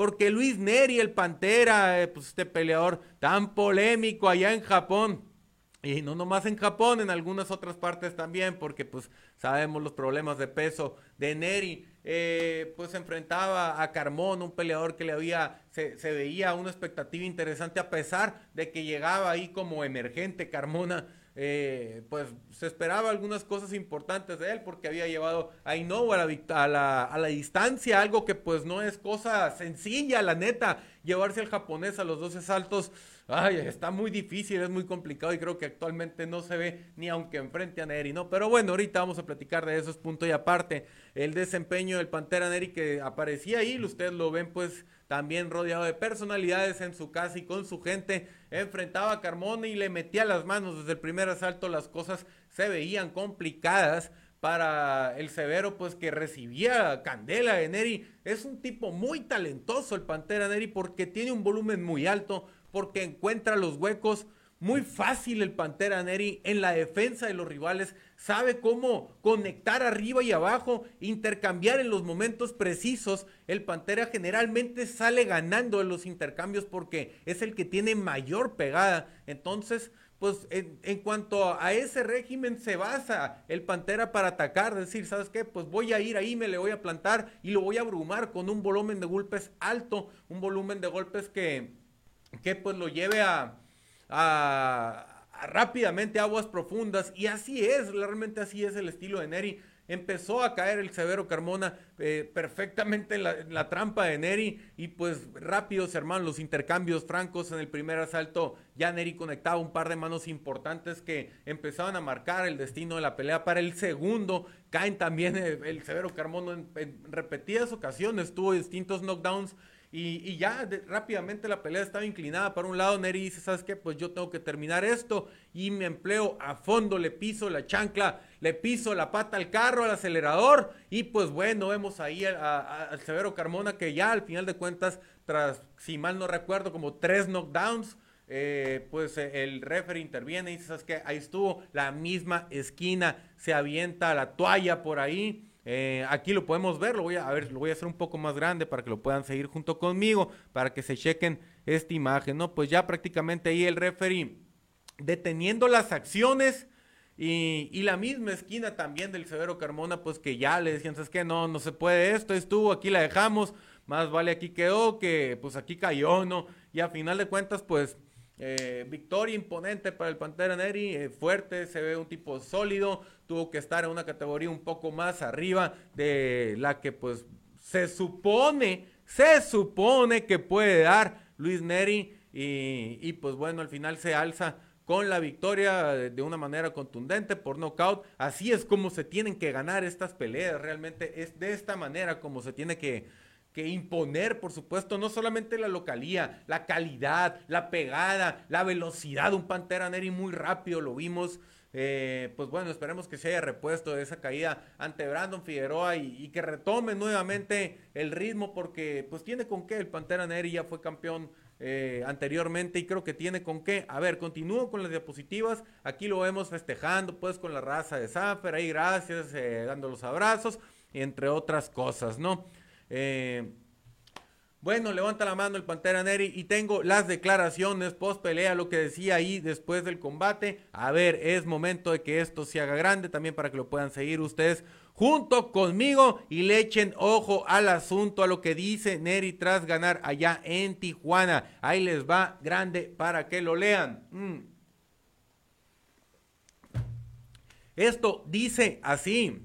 Porque Luis Neri, el Pantera, eh, pues este peleador tan polémico allá en Japón, y no nomás en Japón, en algunas otras partes también, porque pues sabemos los problemas de peso de Neri. Eh, pues enfrentaba a Carmón, un peleador que le había, se, se veía una expectativa interesante a pesar de que llegaba ahí como emergente Carmona eh, pues se esperaba algunas cosas importantes de él porque había llevado a Inoue a la, a, la, distancia, algo que pues no es cosa sencilla, la neta, llevarse al japonés a los 12 saltos. Ay, está muy difícil, es muy complicado y creo que actualmente no se ve ni aunque enfrente a Neri, ¿no? Pero bueno, ahorita vamos a platicar de esos puntos y aparte, el desempeño del Pantera Neri que aparecía ahí, ustedes lo ven pues también rodeado de personalidades en su casa y con su gente, enfrentaba a Carmona y le metía las manos desde el primer asalto, las cosas se veían complicadas para el severo, pues que recibía candela de Neri. Es un tipo muy talentoso el Pantera Neri porque tiene un volumen muy alto, porque encuentra los huecos muy fácil el Pantera Neri en la defensa de los rivales. Sabe cómo conectar arriba y abajo, intercambiar en los momentos precisos. El Pantera generalmente sale ganando en los intercambios porque es el que tiene mayor pegada. Entonces, pues en, cuanto a ese régimen se basa el Pantera para atacar, decir, ¿sabes qué? Pues voy a ir ahí, me le voy a plantar y lo voy a abrumar con un volumen de golpes alto, un volumen de golpes que, que pues lo lleve a, rápidamente aguas profundas y así es, realmente así es el estilo de Neri. Empezó a caer el Severo Carmona eh, perfectamente en la, trampa de Neri y pues rápidos, hermanos, los intercambios francos en el primer asalto. Ya Neri conectaba un par de manos importantes que empezaban a marcar el destino de la pelea para el segundo. Caen también el, Severo Carmona en repetidas ocasiones, tuvo distintos knockdowns y, ya rápidamente la pelea estaba inclinada para un lado. Neri dice, ¿sabes qué? Pues yo tengo que terminar esto y me empleo a fondo, le piso la chancla, le piso la pata al carro, al acelerador. Y pues bueno, vemos ahí al Severo Carmona que ya al final de cuentas, tras, si mal no recuerdo, como tres knockdowns, eh, pues eh, el referee interviene y dice, ¿sabes qué? Ahí estuvo la misma esquina, se avienta la toalla por ahí. Eh, aquí lo podemos ver, lo voy a, ver, lo voy a hacer un poco más grande para que lo puedan seguir junto conmigo, para que se chequen esta imagen, ¿no? Pues ya prácticamente ahí el referee deteniendo las acciones y, la misma esquina también del Severo Carmona, pues que ya le decían, es que no, no se puede esto, estuvo, aquí la dejamos, más vale aquí quedó que pues aquí cayó, ¿no? Y a final de cuentas, pues eh, victoria imponente para el Pantera Neri, eh, fuerte, se ve un tipo sólido, tuvo que estar en una categoría un poco más arriba de la que pues se supone, se supone que puede dar Luis Neri y, y pues bueno, al final se alza con la victoria de una manera contundente por nocaut. Así es como se tienen que ganar estas peleas, realmente es de esta manera como se tiene que que imponer, por supuesto, no solamente la localía, la calidad, la pegada, la velocidad, un Pantera Neri muy rápido, lo vimos. Eh, pues bueno, esperemos que se haya repuesto de esa caída ante Brandon Figueroa y, que retome nuevamente el ritmo porque pues tiene con qué, el Pantera Neri ya fue campeón eh, anteriormente y creo que tiene con qué. A ver, continúo con las diapositivas. Aquí lo vemos festejando, pues, con la raza de Zaffer. Ahí, gracias, eh, dando los abrazos, entre otras cosas, ¿no? Eh, bueno, levanta la mano el Pantera Neri y tengo las declaraciones post pelea, lo que decía ahí después del combate. A ver, es momento de que esto se haga grande también para que lo puedan seguir ustedes junto conmigo y le echen ojo al asunto, a lo que dice Neri tras ganar allá en Tijuana. Ahí les va grande para que lo lean. Mm. Esto dice así.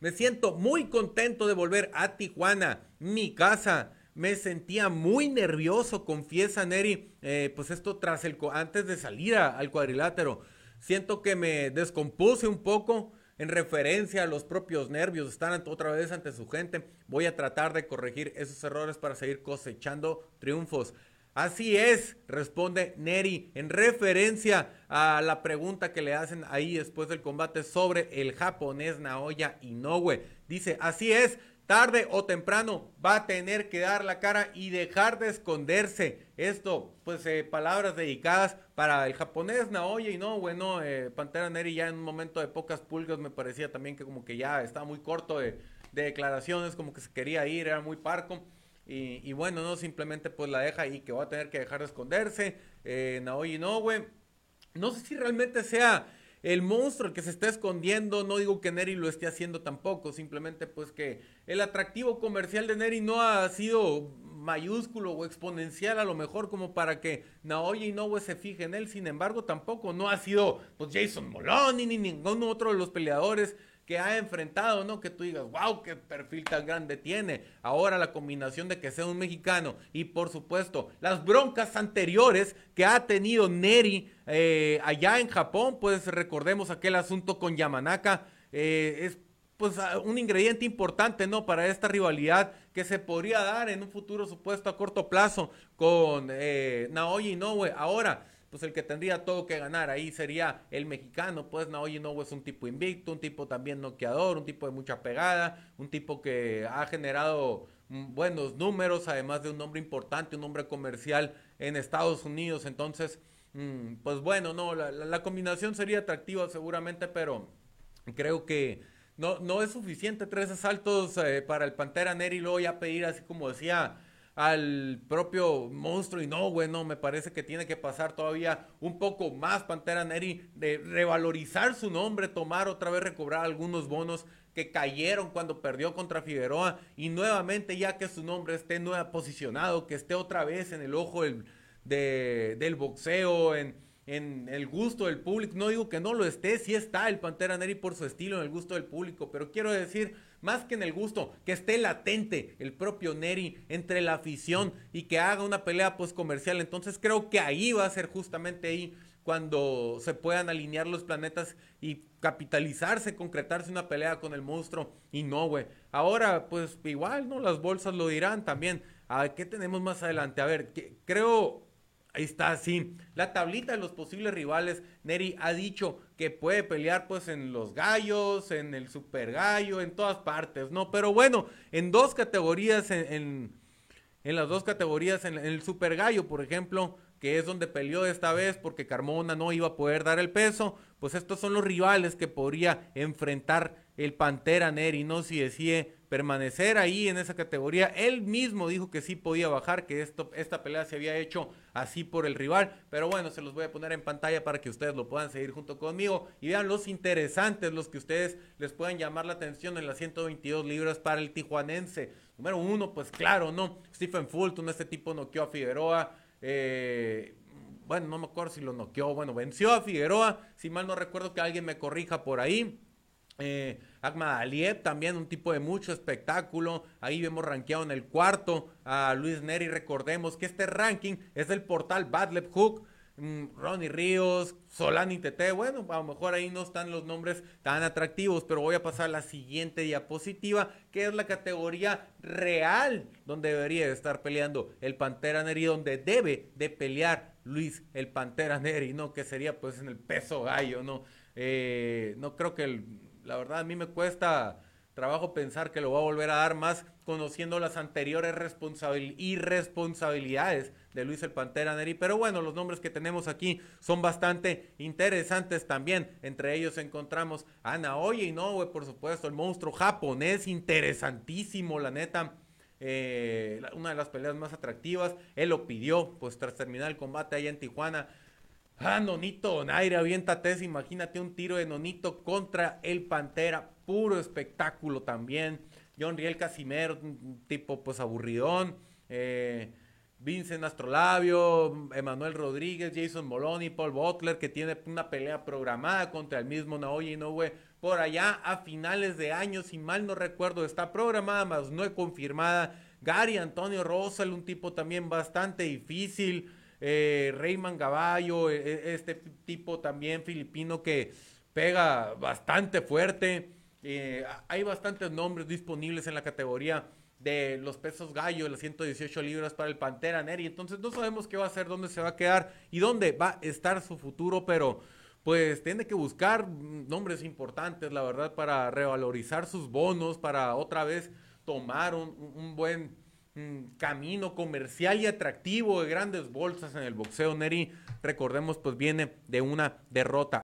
Me siento muy contento de volver a Tijuana, mi casa. Me sentía muy nervioso, confiesa Neri, eh, pues esto tras el, antes de salir al cuadrilátero. Siento que me descompuse un poco en referencia a los propios nervios, están otra vez ante su gente. Voy a tratar de corregir esos errores para seguir cosechando triunfos. Así es, responde Neri en referencia a la pregunta que le hacen ahí después del combate sobre el japonés Naoya Inoue. Dice, así es, tarde o temprano va a tener que dar la cara y dejar de esconderse. Esto, pues eh, palabras dedicadas para el japonés Naoya Inoue, no, bueno, eh, Pantera Neri ya en un momento de pocas pulgas me parecía también que como que ya estaba muy corto de declaraciones, como que se quería ir, era muy parco. Y, bueno, no, simplemente pues la deja ahí que va a tener que dejar de esconderse. Eh, Naoyi no, No sé si realmente sea el monstruo el que se está escondiendo. No digo que Neri lo esté haciendo tampoco. Simplemente pues que el atractivo comercial de Neri no ha sido mayúsculo o exponencial a lo mejor como para que Naoya Inoue se fije en él. Sin embargo, tampoco no ha sido pues, Jason Moloney ni ningún otro de los peleadores que ha enfrentado, ¿no? Que tú digas, wow, qué perfil tan grande tiene. Ahora la combinación de que sea un mexicano y por supuesto las broncas anteriores que ha tenido Neri eh, allá en Japón, pues recordemos aquel asunto con Yamanaka, eh, es pues ah, un ingrediente importante, ¿no? Para esta rivalidad que se podría dar en un futuro supuesto a corto plazo con eh, Naoya Inoue. Ahora, pues el que tendría todo que ganar ahí sería el mexicano, pues Naoya Inoue es un tipo invicto, un tipo también noqueador, un tipo de mucha pegada, un tipo que ha generado mm, buenos números, además de un nombre importante, un nombre comercial en Estados Unidos, entonces, mm, pues bueno, no, la, combinación sería atractiva seguramente, pero creo que no, no es suficiente tres asaltos eh, para el Pantera Neri, luego ya pedir así como decía al propio monstruo. Y no, bueno, me parece que tiene que pasar todavía un poco más Pantera Neri, de revalorizar su nombre, tomar otra vez, recobrar algunos bonos que cayeron cuando perdió contra Figueroa y nuevamente ya que su nombre esté nueva posicionado, que esté otra vez en el ojo del, del boxeo, en, en el gusto del público. No digo que no lo esté, sí está el Pantera Neri por su estilo en el gusto del público, pero quiero decir, más que en el gusto, que esté latente el propio Neri entre la afición y que haga una pelea pues comercial. Entonces creo que ahí va a ser justamente ahí cuando se puedan alinear los planetas y capitalizarse, concretarse una pelea con el monstruo. Y no, güey. Ahora, pues igual, ¿no? Las bolsas lo dirán también. ¿A ¿Qué tenemos más adelante? A ver, creo Ahí está, sí. La tablita de los posibles rivales. Neri ha dicho que puede pelear pues en los gallos, en el super gallo, en todas partes, ¿no? Pero bueno, en dos categorías, en, en, las dos categorías, en, el super gallo, por ejemplo, que es donde peleó esta vez porque Carmona no iba a poder dar el peso, pues estos son los rivales que podría enfrentar el Pantera Neri, no si decide permanecer ahí en esa categoría. Él mismo dijo que sí podía bajar, que esto, esta pelea se había hecho así por el rival. Pero bueno, se los voy a poner en pantalla para que ustedes lo puedan seguir junto conmigo y vean los interesantes, los que ustedes les puedan llamar la atención en las 122 libras para el tijuanense. Número uno, pues claro, ¿no? Stephen Fulton, este tipo noqueó a Figueroa. Eh, bueno, no me acuerdo si lo noqueó, bueno, venció a Figueroa, si mal no recuerdo que alguien me corrija por ahí. Eh, Ahmad Aliyev también, un tipo de mucho espectáculo. Ahí vemos rankeado en el cuarto a Luis Neri. Recordemos que este ranking es el portal Badlep Hook. Mm, Ronnie Ríos, Solani Tete, bueno, a lo mejor ahí no están los nombres tan atractivos, pero voy a pasar a la siguiente diapositiva, que es la categoría real donde debería estar peleando el Pantera Neri, donde debe de pelear Luis el Pantera Neri, ¿no? Que sería pues en el peso gallo, ¿no? Eh, no creo que el, la verdad, a mí me cuesta trabajo pensar que lo va a volver a dar más conociendo las anteriores irresponsabilidades de Luis el Pantera Neri. Pero bueno, los nombres que tenemos aquí son bastante interesantes también. Entre ellos encontramos a Naoya Noe por supuesto, el monstruo japonés, interesantísimo, la neta. Eh, una de las peleas más atractivas. Él lo pidió, pues tras terminar el combate ahí en Tijuana Ah, Nonito Donaire aviéntate, Imagínate un tiro de Nonito contra el Pantera. Puro espectáculo también. John Riel Casimero, un tipo pues aburridón. Eh, Vincent Astrolabio, Emanuel Rodríguez, Jason Moloney, Paul Butler, que tiene una pelea programada contra el mismo Naoya Inoue por allá a finales de año, si mal no recuerdo, está programada, más no he confirmada. Gary Antonio Rosal, un tipo también bastante difícil, eh, Reyman e, e, este tipo también filipino que pega bastante fuerte. Eh, hay bastantes nombres disponibles en la categoría de los pesos gallo, las 118 libras para el Pantera Neri. Entonces no sabemos qué va a hacer, dónde se va a quedar y dónde va a estar su futuro, pero pues tiene que buscar nombres importantes, la verdad, para revalorizar sus bonos, para otra vez tomar un buen camino comercial y atractivo de grandes bolsas en el boxeo. Neri, recordemos, pues viene de una derrota.